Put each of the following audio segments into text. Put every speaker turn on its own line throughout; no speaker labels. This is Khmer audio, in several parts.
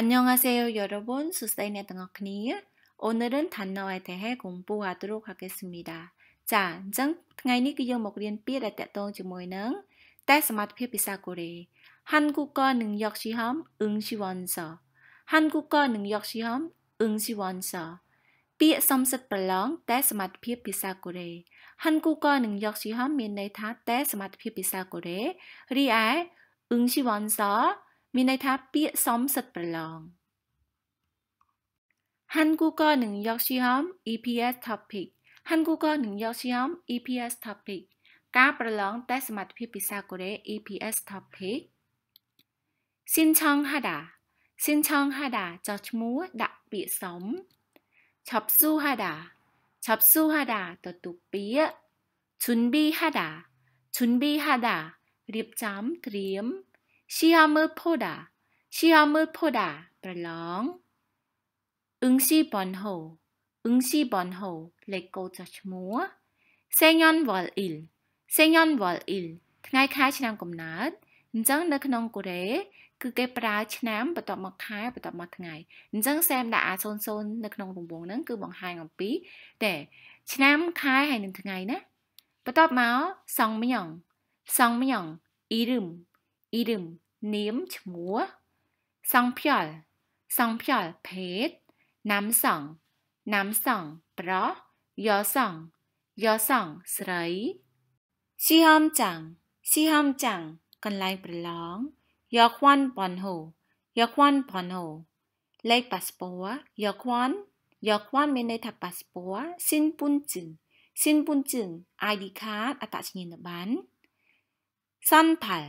안녕하세 요, 여러 분. 수사인의등학니오늘은단어에대해공부하도록하겠습니 다. 자, 정ថ្ងៃនេះគឺយើងមករៀនពាក្យដែលតាក់ទងជាមួយនឹងតេស្តសមត្ថភាពភាសាកូរ៉េ한국어능력시험응시원서한국어능력시험응시원서ពាក្យសំសិទ្ធប្រឡងតេស្តសមត្ថភាពភាសាកូរ៉េ한국어능력시험មានន័យថាតេស្តសមត្ថភាពភាសាកូរ៉េរីឯ응시원서មានន័យថាពាក្យសមសិទ្ធប្រឡង한국어능력시험 EPS topic 한국어능력시험 EPS topic ការប្រឡងតេស្តសមត្ថភាពភាសាកូរ៉េ EPS topic សិនឆងហាដាសិនឆងហាដាចោះឈ្មោះដាក់ពាក្យសមឆប់ស៊ូហាដាឆប់ស៊ូហាដាទទួលពាក្យជុនប៊ីហាដាជុនប៊ីហាដារៀបចំត្រៀម시험을보 다, 시험을보 다, belong. 응시번 호, 응시번 호, 레코자 뭐? 생년월 일, 생년월 일, ថ្ងៃខែឆ្នាំកំណើតអញ្ចឹងនៅក្នុងកូរ៉េគឺគេប្រើឆ្នាំបន្ទាប់មកខែបន្ទាប់មកថ្ងៃអញ្ចឹងសែមដាក់អា00នៅក្នុងរង្វង់ហ្នឹងគឺបង្ហាញអំពីតែឆ្នាំខែហើយនឹងថ្ងៃណាបន្ទាប់មកសងមញងសងមញងអ៊ីរឹមអ៊ីរឹមនាមឈ្មោះសង្ភ្យល់សង្ភ្យល់ភេទណាំសងណាំសងប្រុសយសងយសងស្រីស៊ីហំចាំងស៊ីហំចាំងកន្លែងប្រឡងយកខ្វាន់បនហូយកខ្វាន់បនហូលេខប៉ាសពតយកខ្វាន់យកខ្វាន់មានន័យថាប៉ាសពតស៊ីនពុនជឹងស៊ីនពុនជឹង ID card អត្តសញ្ញាណប័ណ្ណសាន់ផាល់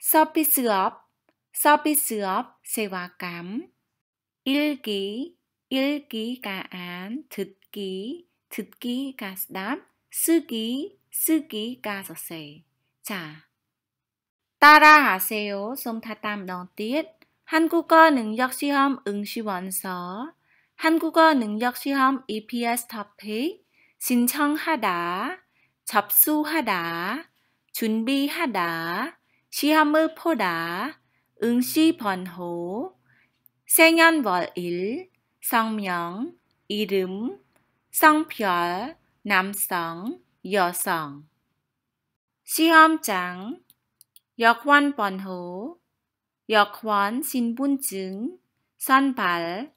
서피스 업, 서피스업 세와 감, 일기, 일기가 안, 듣기, 듣기가 답, 쓰기, 쓰기가서 세. 자, 따라하세요. 솜타땀 넌띠엣 한국어 능력 시험 응시 원서 한국어 능력 시험 EPS 토픽 신청하다, 접수하다, 준비하다, 시험을 보다, 응시 번호, 생년월일, 성명, 이름, 성별, 남성, 여성. 시험장, 역원 번호, 역원 신분증, 선발,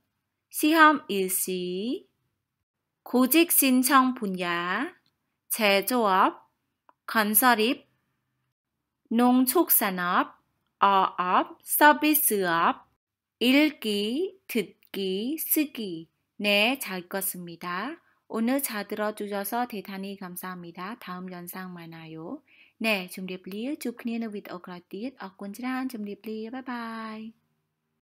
시험 일시, 구직 신청 분야, 제조업, 건설입, 농축 산업, 어업, 서비스업, 읽기, 듣기, 쓰기. 네, 잘 읽었습니다. 오늘 잘 들어주셔서 대단히 감사합니다. 다음 영상 만나요. 네ជំរាបលាជួបគ្នានៅវីដេអូក្រោយទៀតអរគុណច្រើនជំរា